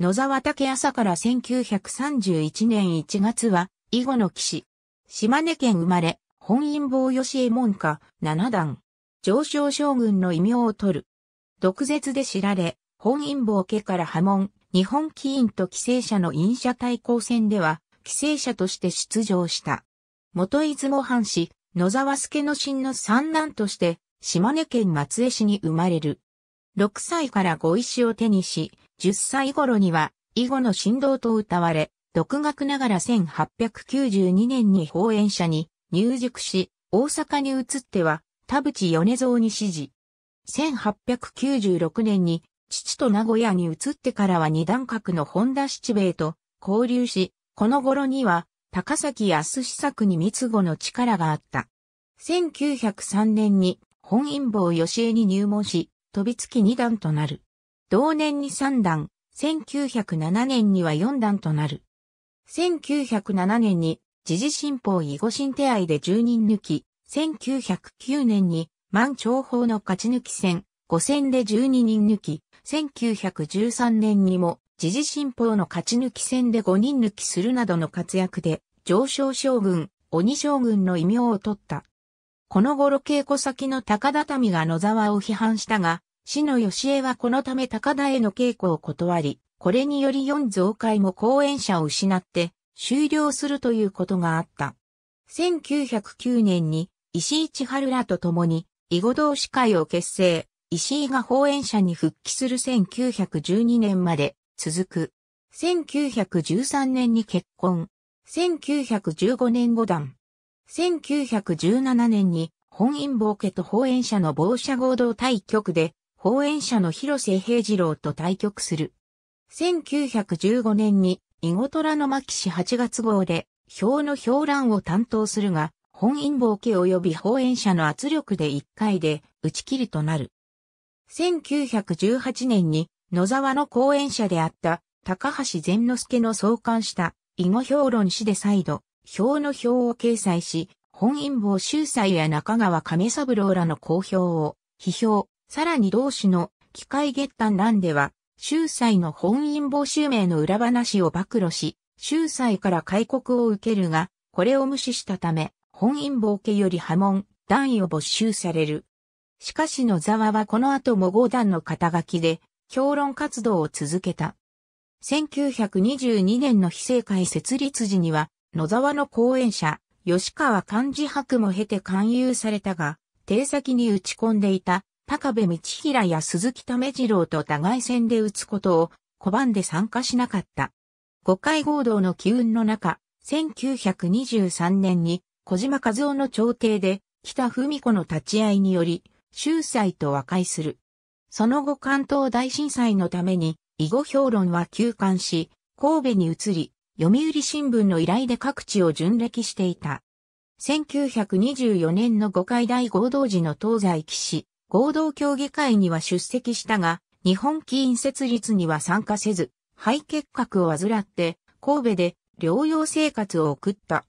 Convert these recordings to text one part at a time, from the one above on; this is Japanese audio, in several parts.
野沢竹朝から1931年1月は、以後の騎士。島根県生まれ、本因坊吉右衛門家、七段。上昇将軍の異名を取る。毒舌で知られ、本因坊家から波紋、日本棋院と寄生者の院者対抗戦では、寄生者として出場した。元出雲藩士、野沢助之進の三男として、島根県松江市に生まれる。6歳から碁石を手にし、10歳頃には、以後の振動と歌われ、独学ながら1892年に法演者に入塾し、大阪に移っては、田淵米蔵に指示。1896年に、父と名古屋に移ってからは二段格の本田七兵衛と交流し、この頃には、高崎康作に三つ子の力があった。1903年に、本因坊吉江に入門し、飛びつき二段となる。同年に3段、1907年には4段となる。1907年に、時事新報囲碁新手合で10人抜き、1909年に、満長法の勝ち抜き戦、5戦で12人抜き、1913年にも、時事新報の勝ち抜き戦で5人抜きするなどの活躍で、上昇将軍、鬼将軍の異名を取った。この頃稽古先の高畳が野沢を批判したが、死の吉江はこのため高田への稽古を断り、これにより四増会も講演者を失って終了するということがあった。1909年に石井千春らと共に囲碁同士会を結成、石井が講演者に復帰する1912年まで続く。1913年に結婚。1915年五段。1917年に本因坊家と後演者の傍射合同対局で講演者の広瀬平次郎と対局する。1915年に、囲碁虎の巻氏8月号で、表の表欄を担当するが、本因坊家及び放演者の圧力で1回で打ち切りとなる。1918年に野沢の講演者であった高橋善之助の創刊した囲碁評論誌で再度、表の表を掲載し、本因坊秀才や中川亀三郎らの公表を批評、さらに同種の機械月間欄では、秀才の本因募集名の裏話を暴露し、秀才から開国を受けるが、これを無視したため、本因坊家より波紋、段位を没収される。しかし野沢はこの後も五段の肩書きで、評論活動を続けた。1922年の非正会設立時には、野沢の講演者、吉川漢字博も経て勧誘されたが、定先に打ち込んでいた高部道平や鈴木為次郎と互い戦で打つことを拒んで参加しなかった。五回合同の機運の中、1923年に小島和夫の朝廷で北文子の立ち会いにより、秀才と和解する。その後関東大震災のために、囲碁評論は休館し、神戸に移り、読売新聞の依頼で各地を巡歴していた。1924年の五回大合同時の東西騎士、合同協議会には出席したが、日本棋因設立には参加せず、肺結核を患って、神戸で療養生活を送った。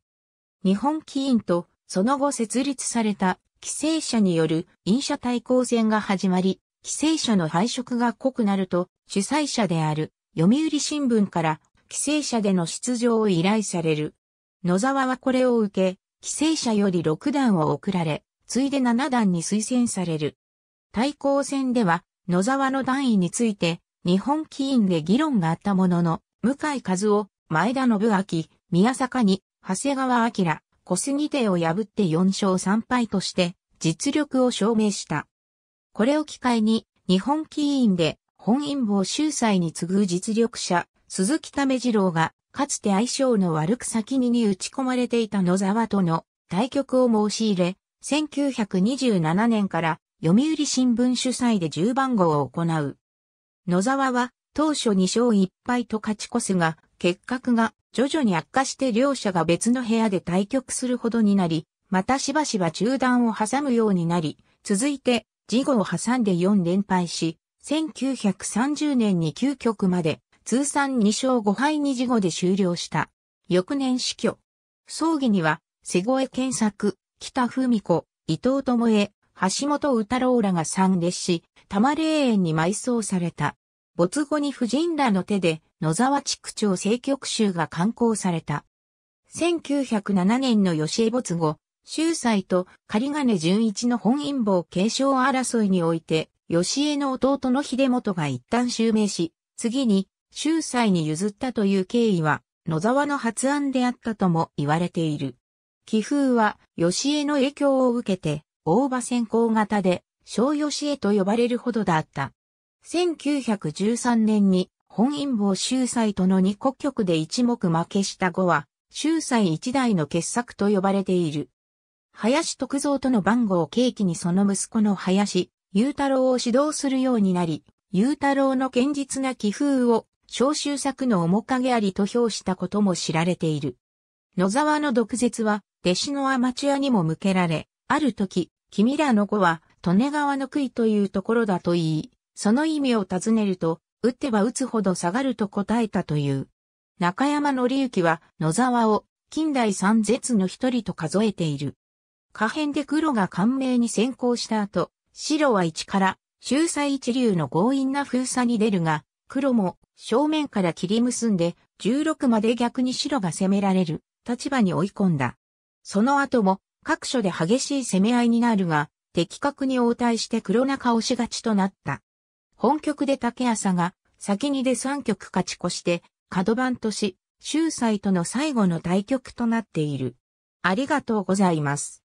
日本棋因と、その後設立された、寄生者による飲者対抗戦が始まり、寄生者の配色が濃くなると、主催者である読売新聞から寄生者での出場を依頼される。野沢はこれを受け、寄生者より6段を送られ、ついで7段に推薦される。対抗戦では、野沢の段位について、日本棋院で議論があったものの、向井和夫、前田信明、宮坂に、長谷川明、小杉手を破って4勝3敗として、実力を証明した。これを機会に、日本棋院で、本因坊秀才に次ぐ実力者、鈴木為次郎が、かつて相性の悪く先にに打ち込まれていた野沢との対局を申し入れ、1927年から読売新聞主催で10番号を行う。野沢は当初2勝1敗と勝ち越すが、結核が徐々に悪化して両者が別の部屋で対局するほどになり、またしばしば中断を挟むようになり、続いて、事後を挟んで4連敗し、1930年に9局まで、通算2勝5敗に事後で終了した。翌年死去。葬儀には、瀬越健作、北文子、伊藤智恵、橋本宇太郎らが参列し、多摩霊園に埋葬された。没後に夫人らの手で野沢地区長政局集が刊行された。1907年の吉江没後、秀才と狩金純一の本因坊継承争いにおいて、吉江の弟の秀元が一旦襲名し、次に秀才に譲ったという経緯は、野沢の発案であったとも言われている。寄風は、吉江の影響を受けて、大場先行型で、小吉江と呼ばれるほどだった。1913年に本因坊秀才との二国局で一目負けした後は、秀才一代の傑作と呼ばれている。林徳蔵との番号を契機にその息子の林、雄太郎を指導するようになり、雄太郎の堅実な気風を、小集作の面影ありと評したことも知られている。野沢の毒舌は、弟子のアマチュアにも向けられ、ある時、君らの語は、利根川の杭というところだと言い、その意味を尋ねると、打っては打つほど下がると答えたという。中山則之は、野沢を、近代三絶の一人と数えている。可変で黒が官名に先行した後、白は一から、秀才一流の強引な封鎖に出るが、黒も正面から切り結んで、16まで逆に白が攻められる立場に追い込んだ。その後も各所で激しい攻め合いになるが、的確に応対して黒中押し勝ちとなった。本局で竹浅が先にで3局勝ち越して角番とし、秀才との最後の対局となっている。ありがとうございます。